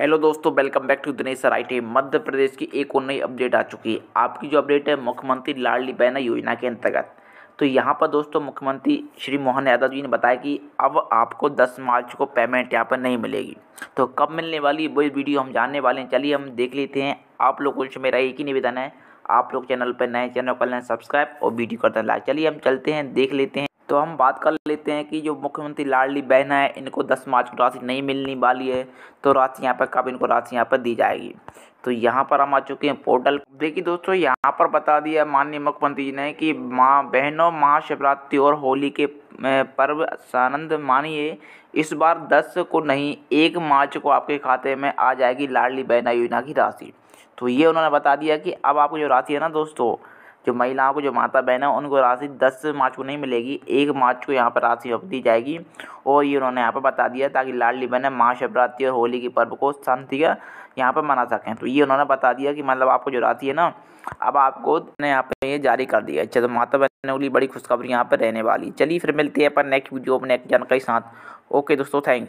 hello दोस्तों welcome back to Dinesh sir आई मध्य प्रदेश की एक और नई अपडेट आ चुकी है आपकी जो अपडेट है मुख्यमंत्री लाडली बहना योजना के अंतर्गत तो यहाँ पर दोस्तों मुख्यमंत्री श्री मोहन यादव जी ने बताया कि अब आपको 10 मार्च को पेमेंट यहाँ पर नहीं मिलेगी तो कब मिलने वाली वो वीडियो हम जानने वाले हैं चलिए हम देख लेते हैं आप लोग उनसे मेरा एक ही निवेदन है आप लोग चैनल पर नए चैनल पर लें सब्सक्राइब और वीडियो करते हैं लाइक चलिए हम चलते हैं देख लेते हैं तो हम बात कर लेते हैं कि जो मुख्यमंत्री लाडली बहन है इनको दस मार्च को राशि नहीं मिलने वाली है तो राशि यहाँ पर कब इनको राशि यहाँ पर दी जाएगी तो यहाँ पर हम आ चुके हैं पोर्टल देखिए दोस्तों यहाँ पर बता दिया माननीय मुख्यमंत्री जी ने कि माँ बहनों महाशिवरात्रि और होली के पर्व आनंद मानिए इस बार दस को नहीं एक मार्च को आपके खाते में आ जाएगी लाडली बहना योजना की राशि तो ये उन्होंने बता दिया कि अब आपको जो राशि है ना दोस्तों जो महिलाओं को जो माता बहन है उनको राशि दस मार्च को नहीं मिलेगी एक मार्च को यहाँ पर राशि अब दी जाएगी और ये उन्होंने यहाँ पर बता दिया ताकि लाडली बहन महाशिवरात्रि और होली के पर्व को शांति का यहाँ पर मना सकें तो ये उन्होंने बता दिया कि मतलब आपको जो राशि है ना अब आपको यहाँ पर ये जारी कर दिया अच्छा तो माता बहन वाली बड़ी खुशखबरी यहाँ पर रहने वाली चलिए फिर मिलती है अपन नेक्स्ट वीडियो अपने जानकारी साथ ओके दोस्तों थैंक्स